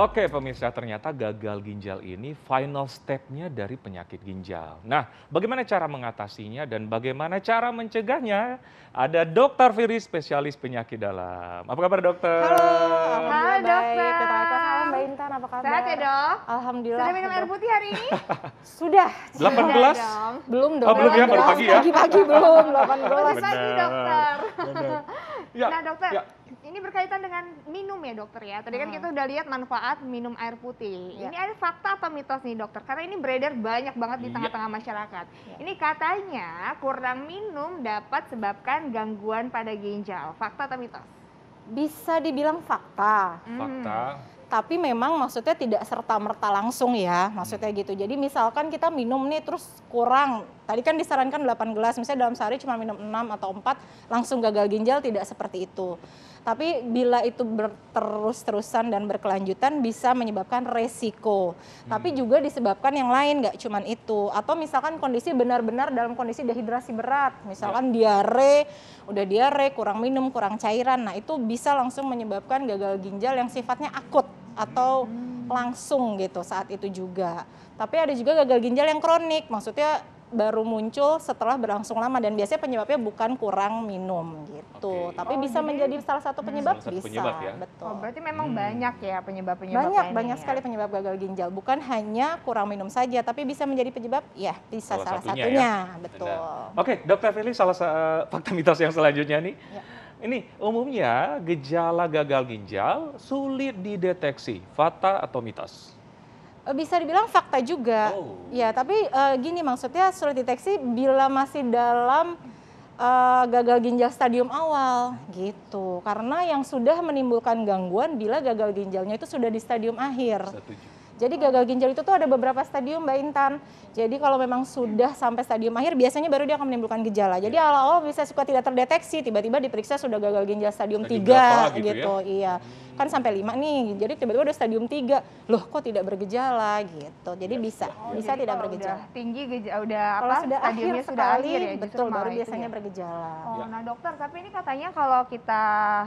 Oke pemirsa, ternyata gagal ginjal ini final stepnya dari penyakit ginjal. Nah, bagaimana cara mengatasinya dan bagaimana cara mencegahnya? Ada dokter Firi, spesialis penyakit dalam. Apa kabar dokter? Halo, Halo baik. dokter. Halo Mbak Intan, apa kabar? Sehat ya dok? Alhamdulillah. Sudah minum air putih hari ini? Sudah. Delapan gelas? Belum dong. Oh, belum ya, baru pagi ya? Pagi-pagi belum, gelas. Pagi dokter. Ya. Nah dokter, ya. ini berkaitan dengan minum ya dokter ya. Tadi kan hmm. kita sudah lihat manfaat minum air putih. Ya. Ini ada fakta atau mitos nih dokter? Karena ini beredar banyak banget di iya. tengah-tengah ya. masyarakat. Ya. Ini katanya kurang minum dapat sebabkan gangguan pada ginjal. Fakta atau mitos? Bisa dibilang fakta. Hmm. Fakta. tapi memang maksudnya tidak serta merta langsung ya maksudnya gitu jadi misalkan kita minum nih terus kurang tadi kan disarankan 8 gelas, misalnya dalam sehari cuma minum 6 atau 4, langsung gagal ginjal tidak seperti itu. Tapi bila itu terus-terusan dan berkelanjutan bisa menyebabkan resiko. Hmm. Tapi juga disebabkan yang lain, nggak cuma itu. Atau misalkan kondisi benar-benar dalam kondisi dehidrasi berat, misalkan ya. diare, udah diare, kurang minum, kurang cairan. Nah itu bisa langsung menyebabkan gagal ginjal yang sifatnya akut atau hmm. langsung gitu saat itu juga. Tapi ada juga gagal ginjal yang kronik, maksudnya baru muncul setelah berlangsung lama dan biasanya penyebabnya bukan kurang minum gitu, okay. tapi oh, bisa jadi, menjadi salah satu hmm. penyebab salah bisa. Penyebab ya? Betul. Oh, berarti memang hmm. banyak ya penyebab-penyebab Banyak banyak ya? sekali penyebab gagal ginjal, bukan hanya kurang minum saja, tapi bisa menjadi penyebab ya, bisa salah, salah satunya, satunya. Ya? betul. Oke, okay, Dokter Feli salah uh, fakta mitos yang selanjutnya nih. Ya. Ini umumnya gejala gagal ginjal sulit dideteksi, fakta atau mitos? Eh, bisa dibilang fakta juga. Oh. Ya, tapi uh, gini maksudnya surat deteksi bila masih dalam uh, gagal ginjal stadium awal gitu. Karena yang sudah menimbulkan gangguan bila gagal ginjalnya itu sudah di stadium akhir. Setuju. Jadi hmm. gagal ginjal itu tuh ada beberapa stadium Mbak Intan. Jadi kalau memang sudah sampai stadium akhir biasanya baru dia akan menimbulkan gejala. Jadi iya. awal-awal bisa suka tidak terdeteksi, tiba-tiba diperiksa sudah gagal ginjal stadium 3 gitu, gitu ya? iya. Hmm. Kan sampai 5 nih. Jadi tiba-tiba udah stadium 3. Loh, kok tidak bergejala gitu. Jadi iya, bisa, oh, bisa jadi tidak bergejala. Udah tinggi gejala udah apa? Kalau sudah stadiumnya akhir sudah sekali, akhir ya, betul baru biasanya ya? bergejala. Oh, ya. nah dokter, tapi ini katanya kalau kita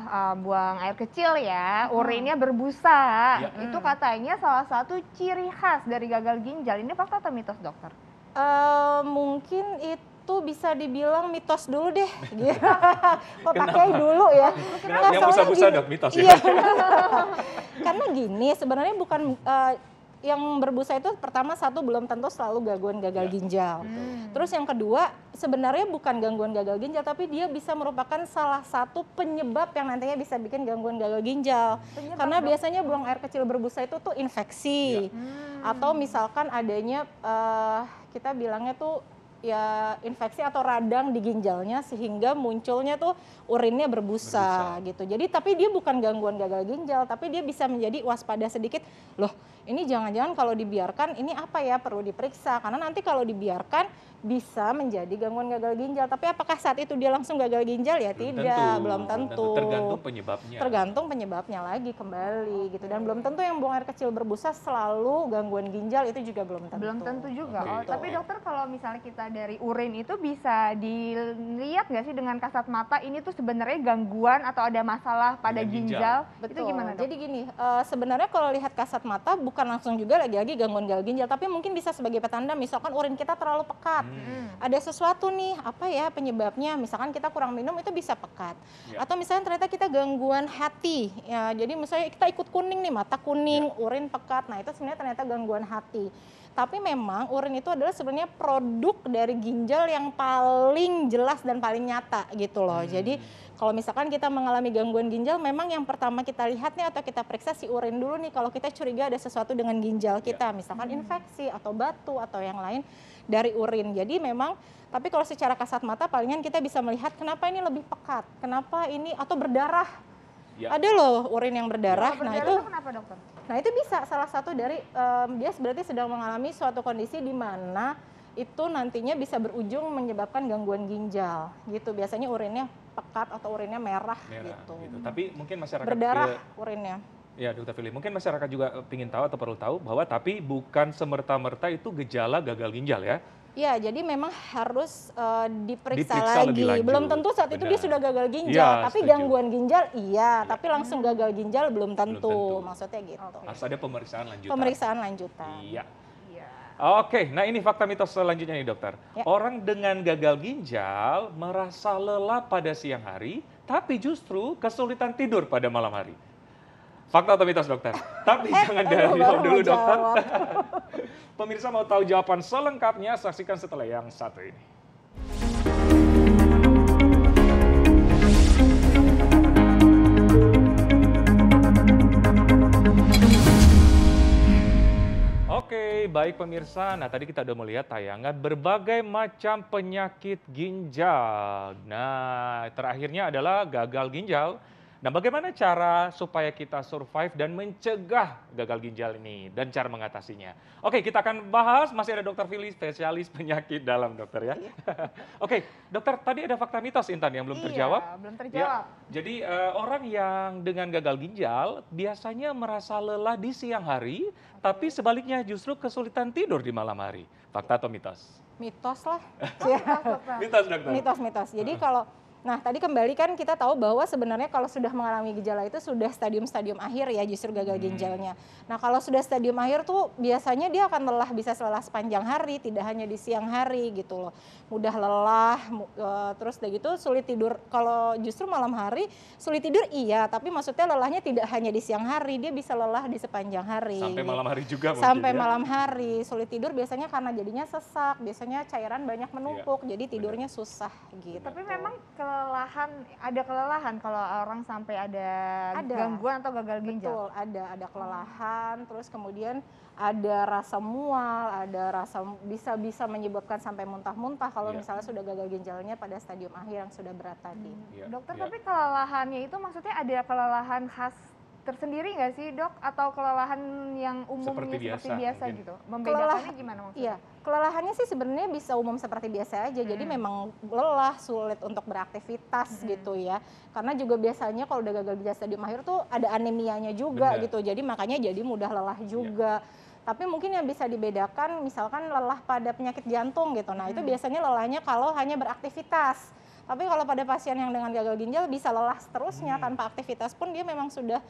uh, buang air kecil ya, hmm. urinnya berbusa. Ya. Itu katanya salah satu ciri khas dari gagal ginjal ini fakta atau mitos dokter? Uh, mungkin itu bisa dibilang mitos dulu deh. Gitu. Kok pakai dulu ya? Kenapa? Nah, yang usah-usah dok mitos ya. Iya, karena gini sebenarnya bukan uh, yang berbusa itu pertama satu belum tentu selalu gangguan gagal ya. ginjal. Hmm. Terus yang kedua sebenarnya bukan gangguan gagal ginjal tapi dia bisa merupakan salah satu penyebab yang nantinya bisa bikin gangguan gagal ginjal. Penyebab Karena dong. biasanya buang air kecil berbusa itu tuh infeksi ya. hmm. atau misalkan adanya uh, kita bilangnya tuh ya infeksi atau radang di ginjalnya sehingga munculnya tuh urinnya berbusa, berbusa gitu. Jadi tapi dia bukan gangguan gagal ginjal, tapi dia bisa menjadi waspada sedikit. Loh, ini jangan-jangan kalau dibiarkan ini apa ya perlu diperiksa karena nanti kalau dibiarkan bisa menjadi gangguan gagal ginjal. Tapi apakah saat itu dia langsung gagal ginjal ya? Belum Tidak, tentu. belum tentu. Tergantung penyebabnya. Tergantung penyebabnya lagi kembali gitu. Dan belum tentu yang buang air kecil berbusa selalu gangguan ginjal itu juga belum tentu. Belum tentu juga. Okay. Oh, tapi dokter kalau misalnya kita dari urin itu bisa dilihat nggak sih dengan kasat mata ini tuh sebenarnya gangguan atau ada masalah pada ginjal? ginjal. Betul. Itu gimana? Dok? Jadi gini, uh, sebenarnya kalau lihat kasat mata bukan langsung juga lagi-lagi gangguan gagal ginjal, tapi mungkin bisa sebagai petanda misalkan urin kita terlalu pekat. Hmm Hmm. Ada sesuatu nih, apa ya penyebabnya? Misalkan kita kurang minum itu bisa pekat. Yeah. Atau misalnya ternyata kita gangguan hati. Ya, jadi misalnya kita ikut kuning nih, mata kuning, yeah. urin pekat. Nah, itu sebenarnya ternyata gangguan hati. Tapi memang urin itu adalah sebenarnya produk dari ginjal yang paling jelas dan paling nyata gitu loh. Hmm. Jadi kalau misalkan kita mengalami gangguan ginjal, memang yang pertama kita lihat nih atau kita periksa si urin dulu nih kalau kita curiga ada sesuatu dengan ginjal ya. kita, yeah. misalkan hmm. infeksi atau batu atau yang lain dari urin. Jadi memang tapi kalau secara kasat mata palingan kita bisa melihat kenapa ini lebih pekat, kenapa ini atau berdarah. Ya. Ada loh urin yang berdarah. Ya, nah, itu, itu kenapa dokter? Nah, itu bisa salah satu dari um, dia berarti sedang mengalami suatu kondisi di mana itu nantinya bisa berujung menyebabkan gangguan ginjal. Gitu. Biasanya urinnya pekat atau urinnya merah, merah gitu. gitu. Tapi mungkin masyarakat berdarah ke... urinnya. Ya, Dokter Fili. Mungkin masyarakat juga ingin tahu atau perlu tahu bahwa tapi bukan semerta-merta itu gejala gagal ginjal ya. Ya, jadi memang harus uh, diperiksa, diperiksa lagi. belum tentu saat Benar. itu dia sudah gagal ya, ginjal, ya, tapi setuju. gangguan ginjal iya, ya. tapi langsung hmm. gagal ginjal belum tentu. belum tentu. Maksudnya gitu. Okay. Harus ada pemeriksaan lanjutan. Pemeriksaan lanjutan. Iya. Ya. Oke, nah ini fakta mitos selanjutnya nih dokter. Ya. Orang dengan gagal ginjal merasa lelah pada siang hari, tapi justru kesulitan tidur pada malam hari. Fakta atau mitos dokter? Tapi eh, jangan dari dulu dokter. Pemirsa mau tahu jawaban selengkapnya, saksikan setelah yang satu ini. Oke, baik pemirsa. Nah, tadi kita udah melihat tayangan berbagai macam penyakit ginjal. Nah, terakhirnya adalah gagal ginjal. Nah, bagaimana cara supaya kita survive dan mencegah gagal ginjal ini dan cara mengatasinya? Oke, kita akan bahas masih ada Dokter Fili spesialis penyakit dalam dokter ya. Iya. Oke, dokter tadi ada fakta mitos Intan yang belum iya, terjawab. belum ya, terjawab. Ya, jadi uh, orang yang dengan gagal ginjal biasanya merasa lelah di siang hari, okay. tapi sebaliknya justru kesulitan tidur di malam hari. Fakta atau mitos? Mitos lah. mitos, iya, Mitos, dokter. Mitos, mitos. Jadi kalau Nah, tadi kembali kan kita tahu bahwa sebenarnya kalau sudah mengalami gejala itu sudah stadium-stadium akhir ya justru gagal hmm. ginjalnya. Nah, kalau sudah stadium akhir tuh biasanya dia akan lelah bisa lelah sepanjang hari, tidak hanya di siang hari gitu loh. Mudah lelah e, terus udah gitu sulit tidur. Kalau justru malam hari sulit tidur iya, tapi maksudnya lelahnya tidak hanya di siang hari, dia bisa lelah di sepanjang hari. Sampai malam hari juga mungkin. Sampai ya? malam hari. Sulit tidur biasanya karena jadinya sesak, biasanya cairan banyak iya. menumpuk, ya, jadi tidurnya susah gitu. Tapi memang kalau kelelahan, ada kelelahan kalau orang sampai ada, ada. gangguan atau gagal ginjal. Betul, ada ada hmm. kelelahan, hmm. terus kemudian ada rasa mual, ada rasa bisa bisa menyebabkan sampai muntah-muntah kalau yeah. misalnya sudah gagal ginjalnya pada stadium akhir yang sudah berat tadi. Hmm. Yeah. Dokter, yeah. tapi kelelahannya itu maksudnya ada kelelahan khas tersendiri nggak sih dok atau kelelahan yang umum seperti biasa, seperti biasa gitu membedakannya Kelelah, gimana maksudnya? Iya kelelahannya sih sebenarnya bisa umum seperti biasa aja hmm. jadi memang lelah sulit untuk beraktivitas hmm. gitu ya karena juga biasanya kalau udah gagal ginjal stadium mahir tuh ada anemianya juga Benar. gitu jadi makanya jadi mudah lelah iya. juga. Tapi mungkin yang bisa dibedakan misalkan lelah pada penyakit jantung gitu. Nah, hmm. itu biasanya lelahnya kalau hanya beraktivitas. Tapi kalau pada pasien yang dengan gagal ginjal bisa lelah seterusnya hmm. tanpa aktivitas pun dia memang sudah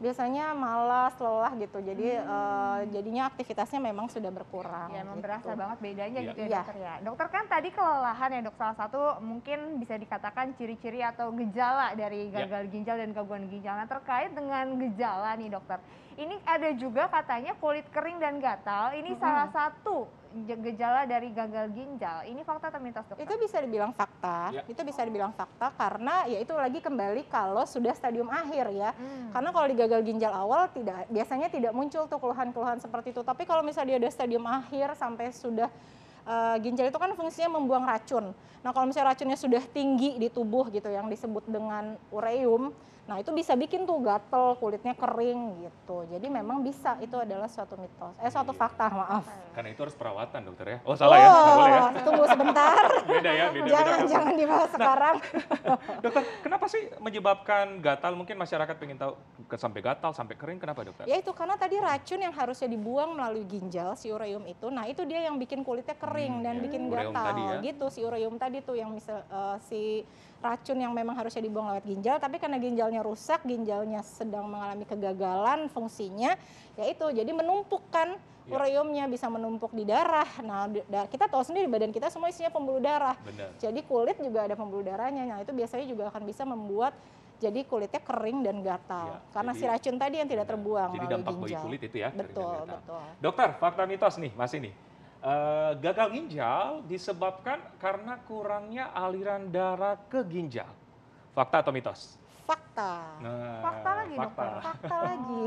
biasanya malas, lelah gitu. Jadi hmm. uh, jadinya aktivitasnya memang sudah berkurang. Ya, memang gitu. berasa banget bedanya ya. gitu ya, ya dokter ya. Dokter kan tadi kelelahan ya dok salah satu mungkin bisa dikatakan ciri-ciri atau gejala dari iya. gagal ya. ginjal dan gangguan ginjalnya terkait dengan gejala nih dokter, ini ada juga katanya kulit kering dan gatal. Ini hmm. salah satu gejala dari gagal ginjal. Ini fakta atau mitos dokter? Itu bisa dibilang fakta. Ya. Itu bisa dibilang fakta karena ya itu lagi kembali kalau sudah stadium akhir ya. Hmm. Karena kalau di gagal ginjal awal tidak biasanya tidak muncul tuh keluhan-keluhan seperti itu. Tapi kalau misalnya dia ada stadium akhir sampai sudah uh, ginjal itu kan fungsinya membuang racun. Nah, kalau misalnya racunnya sudah tinggi di tubuh gitu yang disebut dengan ureum Nah itu bisa bikin tuh gatel, kulitnya kering gitu. Jadi memang bisa itu adalah suatu mitos, eh suatu iya. fakta maaf. Karena itu harus perawatan dokter ya. Oh salah ya? oh, ya, boleh ya. Tunggu sebentar. beda ya, beda. Jangan beda. jangan dibahas nah, sekarang. dokter, kenapa sih menyebabkan gatal? Mungkin masyarakat ingin tahu sampai gatal, sampai kering, kenapa dokter? Ya itu karena tadi racun yang harusnya dibuang melalui ginjal, si ureum itu. Nah itu dia yang bikin kulitnya kering hmm, dan ya, bikin gatal tadi ya. gitu. Si ureum tadi tuh yang misal uh, si racun yang memang harusnya dibuang lewat ginjal, tapi karena ginjalnya rusak, ginjalnya sedang mengalami kegagalan fungsinya, yaitu jadi menumpukkan iya. ureumnya bisa menumpuk di darah. Nah, kita tahu sendiri badan kita semua isinya pembuluh darah. Benar. Jadi kulit juga ada pembuluh darahnya. Nah, itu biasanya juga akan bisa membuat jadi kulitnya kering dan gatal ya, karena jadi, si racun tadi yang tidak terbuang. Jadi dampak ginjal. kulit itu ya. Betul, betul. Dokter, fakta mitos nih, Mas ini. Eh, gagal ginjal disebabkan karena kurangnya aliran darah ke ginjal. Fakta atau mitos? Fakta. Nah, fakta lagi fakta. dokter. Fakta lagi.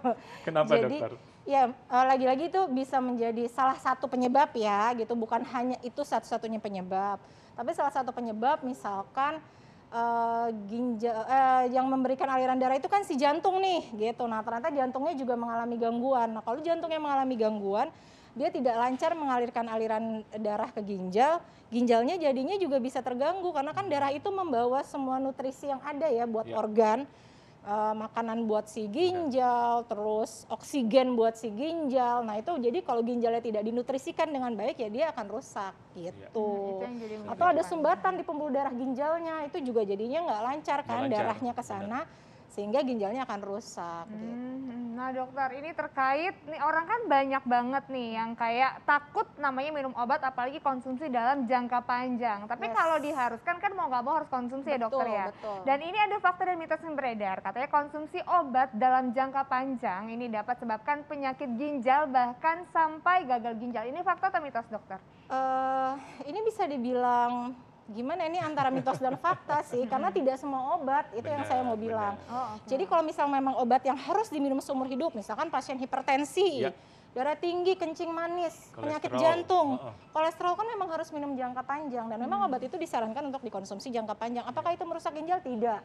Kenapa Jadi, dokter? Ya eh, lagi-lagi itu bisa menjadi salah satu penyebab ya gitu. Bukan hanya itu satu-satunya penyebab, tapi salah satu penyebab misalkan uh, eh, ginjal uh, yang memberikan aliran darah itu kan si jantung nih gitu. Nah ternyata jantungnya juga mengalami gangguan. Nah kalau jantungnya mengalami gangguan dia tidak lancar mengalirkan aliran darah ke ginjal, ginjalnya jadinya juga bisa terganggu karena kan darah itu membawa semua nutrisi yang ada ya buat ya. organ uh, makanan buat si ginjal, ya. terus oksigen buat si ginjal. Nah itu jadi kalau ginjalnya tidak dinutrisikan dengan baik ya dia akan rusak iya. gitu. Ya. Atau ada sumbatan di pembuluh darah ginjalnya itu juga jadinya nggak lancar kan lancar. darahnya ke sana sehingga ginjalnya akan rusak gitu. hmm, gitu. Nah dokter ini terkait nih orang kan banyak banget nih yang kayak takut namanya minum obat apalagi konsumsi dalam jangka panjang. Tapi yes. kalau diharuskan kan mau nggak mau harus konsumsi betul, ya dokter ya. Betul. Dan ini ada fakta dan mitos yang beredar katanya konsumsi obat dalam jangka panjang ini dapat sebabkan penyakit ginjal bahkan sampai gagal ginjal. Ini fakta atau mitos dokter? Uh, ini bisa dibilang gimana ini antara mitos dan fakta sih karena hmm. tidak semua obat itu benar, yang saya mau bilang. Oh, okay. Jadi kalau misal memang obat yang harus diminum seumur hidup misalkan pasien hipertensi, ya. darah tinggi, kencing manis, penyakit jantung, oh, oh. kolesterol kan memang harus minum jangka panjang dan memang hmm. obat itu disarankan untuk dikonsumsi jangka panjang. Apakah ya. itu merusak ginjal? Tidak.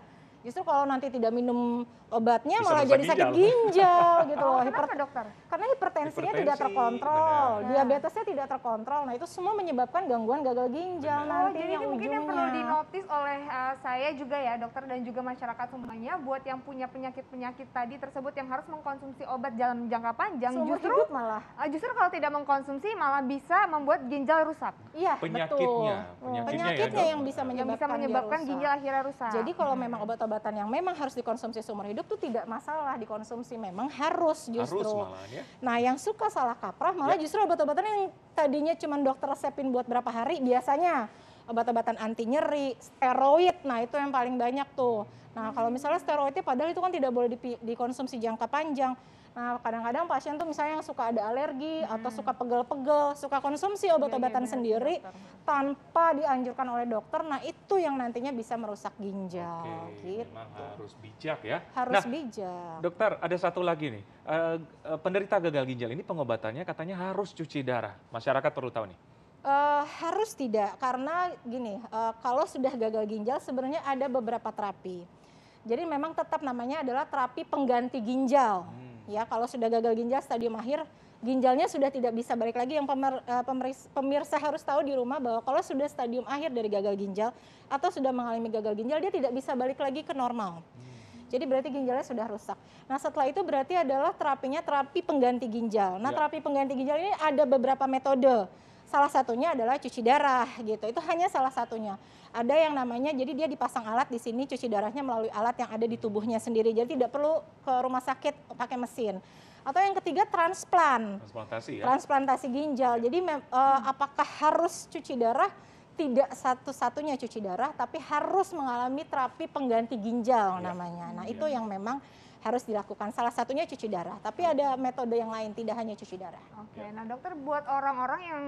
Justru kalau nanti tidak minum obatnya malah jadi ginjal. sakit ginjal gitu loh. Oh, Hiper, kenapa dokter? Karena hipertensinya Hipertensi, tidak terkontrol, bener. diabetesnya tidak terkontrol. Nah, itu semua menyebabkan gangguan gagal ginjal bener. Oh, nanti oh, jadi yang mungkin ujungnya. yang perlu dinotis oleh uh, saya juga ya, dokter dan juga masyarakat semuanya buat yang punya penyakit-penyakit tadi tersebut yang harus mengkonsumsi obat dalam jangka panjang Seumur justru hidup malah uh, justru kalau tidak mengkonsumsi malah bisa membuat ginjal rusak. Iya, penyakitnya, betul. Penyakitnya, ya, penyakitnya ya, yang, bisa menyebabkan yang bisa menyebabkan ginjal, ginjal akhirnya rusak. Jadi kalau hmm. memang obat-obat obat-obatan yang memang harus dikonsumsi seumur hidup tuh tidak masalah dikonsumsi memang harus justru. Harus malahan, ya. Nah, yang suka salah kaprah malah ya. justru obat-obatan yang tadinya cuma dokter resepin buat berapa hari biasanya obat-obatan anti nyeri, steroid. Nah, itu yang paling banyak tuh. Nah, kalau misalnya steroidnya padahal itu kan tidak boleh dikonsumsi jangka panjang. Nah, kadang-kadang pasien tuh misalnya yang suka ada alergi hmm. atau suka pegel-pegel, suka konsumsi obat-obatan ya, ya, sendiri dokter. tanpa dianjurkan oleh dokter. Nah, itu yang nantinya bisa merusak ginjal. Oke, gitu. harus bijak ya. Harus nah, bijak. Dokter, ada satu lagi nih. Uh, penderita gagal ginjal ini pengobatannya katanya harus cuci darah. Masyarakat perlu tahu nih. Uh, harus tidak karena gini, uh, kalau sudah gagal ginjal sebenarnya ada beberapa terapi. Jadi memang tetap namanya adalah terapi pengganti ginjal. Hmm ya kalau sudah gagal ginjal stadium akhir ginjalnya sudah tidak bisa balik lagi yang pemer, eh, pemirsa, pemirsa harus tahu di rumah bahwa kalau sudah stadium akhir dari gagal ginjal atau sudah mengalami gagal ginjal dia tidak bisa balik lagi ke normal hmm. jadi berarti ginjalnya sudah rusak nah setelah itu berarti adalah terapinya terapi pengganti ginjal nah ya. terapi pengganti ginjal ini ada beberapa metode Salah satunya adalah cuci darah gitu. Itu hanya salah satunya. Ada yang namanya jadi dia dipasang alat di sini cuci darahnya melalui alat yang ada di tubuhnya sendiri. Jadi tidak perlu ke rumah sakit pakai mesin. Atau yang ketiga transplant. Transplantasi ya. Transplantasi ginjal. Ya. Jadi hmm. apakah harus cuci darah? tidak satu-satunya cuci darah, tapi harus mengalami terapi pengganti ginjal ya. namanya. Nah, ya. itu yang memang harus dilakukan. Salah satunya cuci darah, tapi ada metode yang lain, tidak hanya cuci darah. Oke, okay. nah dokter buat orang-orang yang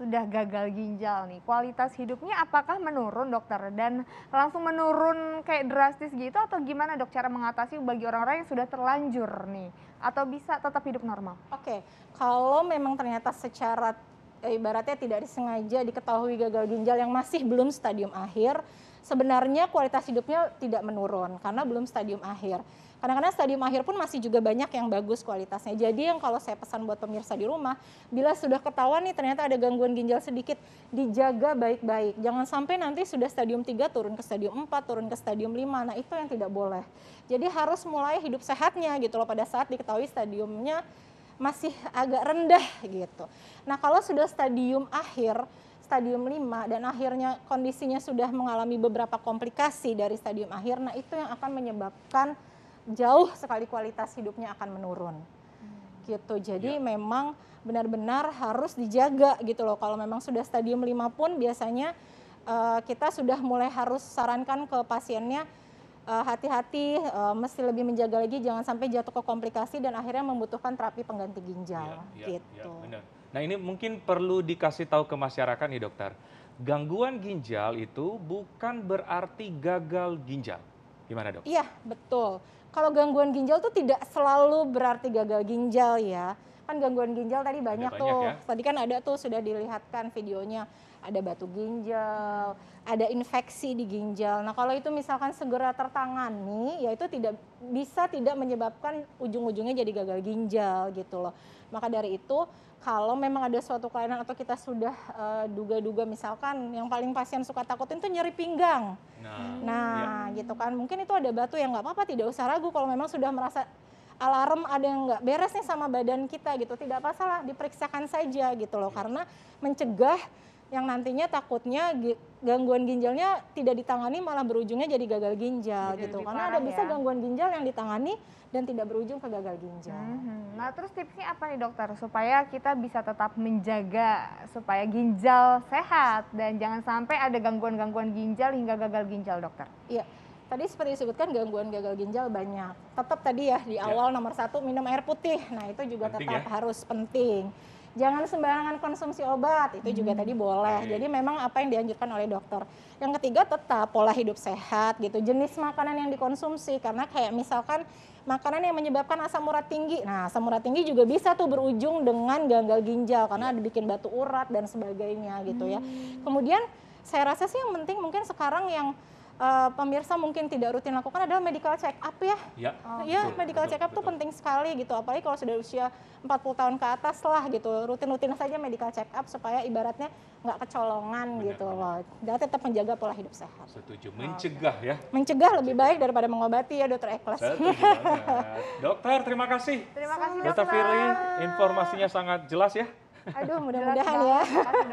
sudah gagal ginjal nih, kualitas hidupnya apakah menurun dokter? Dan langsung menurun kayak drastis gitu atau gimana dok cara mengatasi bagi orang-orang yang sudah terlanjur nih? Atau bisa tetap hidup normal? Oke, okay. kalau memang ternyata secara eh, ibaratnya tidak disengaja diketahui gagal ginjal yang masih belum stadium akhir, sebenarnya kualitas hidupnya tidak menurun karena belum stadium akhir kadang-kadang stadium akhir pun masih juga banyak yang bagus kualitasnya. Jadi yang kalau saya pesan buat pemirsa di rumah, bila sudah ketahuan nih ternyata ada gangguan ginjal sedikit, dijaga baik-baik. Jangan sampai nanti sudah stadium 3 turun ke stadium 4, turun ke stadium 5. Nah, itu yang tidak boleh. Jadi harus mulai hidup sehatnya gitu loh pada saat diketahui stadiumnya masih agak rendah gitu. Nah, kalau sudah stadium akhir, stadium 5 dan akhirnya kondisinya sudah mengalami beberapa komplikasi dari stadium akhir, nah itu yang akan menyebabkan jauh sekali kualitas hidupnya akan menurun hmm. gitu. Jadi ya. memang benar-benar harus dijaga gitu loh. Kalau memang sudah stadium 5 pun biasanya uh, kita sudah mulai harus sarankan ke pasiennya hati eh, hati-hati uh, mesti lebih menjaga lagi jangan sampai jatuh ke komplikasi dan akhirnya membutuhkan terapi pengganti ginjal ya, ya, gitu. Ya, benar. Nah, ini mungkin perlu dikasih tahu ke masyarakat nih, Dokter. Gangguan ginjal itu bukan berarti gagal ginjal. Gimana, Dok? Iya, betul kalau gangguan ginjal itu tidak selalu berarti gagal ginjal ya kan gangguan ginjal tadi banyak, banyak tuh. Ya? Tadi kan ada tuh sudah dilihatkan videonya ada batu ginjal, ada infeksi di ginjal. Nah, kalau itu misalkan segera tertangani, ya itu tidak bisa tidak menyebabkan ujung-ujungnya jadi gagal ginjal gitu loh. Maka dari itu, kalau memang ada suatu kelainan atau kita sudah duga eh, duga-duga misalkan yang paling pasien suka takutin itu nyeri pinggang. Nah, nah ya. gitu kan. Mungkin itu ada batu yang nggak apa-apa, tidak usah ragu kalau memang sudah merasa alarm ada yang nggak beres nih sama badan kita gitu tidak apa masalah diperiksakan saja gitu loh iya. karena mencegah yang nantinya takutnya gangguan ginjalnya tidak ditangani malah berujungnya jadi gagal ginjal jadi gitu karena ada bisa ya. gangguan ginjal yang ditangani dan tidak berujung ke gagal ginjal. Hmm, nah terus tipsnya apa nih dokter supaya kita bisa tetap menjaga supaya ginjal sehat dan jangan sampai ada gangguan-gangguan ginjal hingga gagal ginjal dokter? Iya. Tadi seperti disebutkan gangguan gagal ginjal banyak. Tetap tadi ya di ya. awal ya. nomor satu minum air putih. Nah itu juga penting tetap ya? harus penting. Jangan sembarangan konsumsi obat itu hmm. juga tadi boleh. Iya, iya. Jadi memang apa yang dianjurkan oleh dokter. Yang ketiga tetap pola hidup sehat gitu. Jenis makanan yang dikonsumsi karena kayak misalkan makanan yang menyebabkan asam urat tinggi. Nah asam urat tinggi juga bisa tuh berujung dengan gagal ginjal karena ada iya. bikin batu urat dan sebagainya gitu ya. hmm. ya. Kemudian saya rasa sih yang penting mungkin sekarang yang uh, pemirsa mungkin tidak rutin lakukan adalah medical check up ya. Iya, oh. ya, eh, ya medical betul, check up itu penting sekali gitu, apalagi kalau sudah usia 40 tahun ke atas lah gitu. Rutin-rutin saja medical check up supaya ibaratnya nggak kecolongan Benar. gitu loh. Dan tetap menjaga pola hidup sehat. Setuju, mencegah oh, ya. Mencegah, lebih baik daripada mengobati ya Dokter Eklas. dokter, terima kasih. Terima kasih Dokter Firly, informasinya sangat jelas ya. Aduh, mudah-mudahan ya.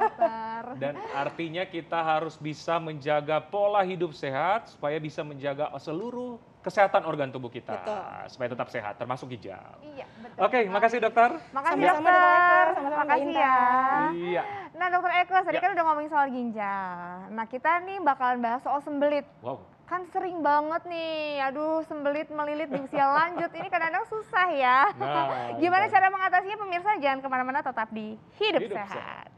Dan artinya kita harus bisa menjaga pola hidup sehat supaya bisa menjaga seluruh kesehatan organ tubuh kita betul. supaya tetap sehat, termasuk ginjal. Iya, betul. Oke, okay, makasih dokter. Makasih Sama-sama dokter. Sama-sama makasih ya. Iya. Nah, dokter Eko, tadi ya. kan udah ngomongin soal ginjal. Nah, kita nih bakalan bahas soal sembelit. Wow kan sering banget nih, aduh sembelit melilit di usia lanjut, ini kadang-kadang susah ya. Nah, Gimana cara mengatasinya pemirsa? Jangan kemana-mana, tetap di Hidup, hidup sehat. sehat.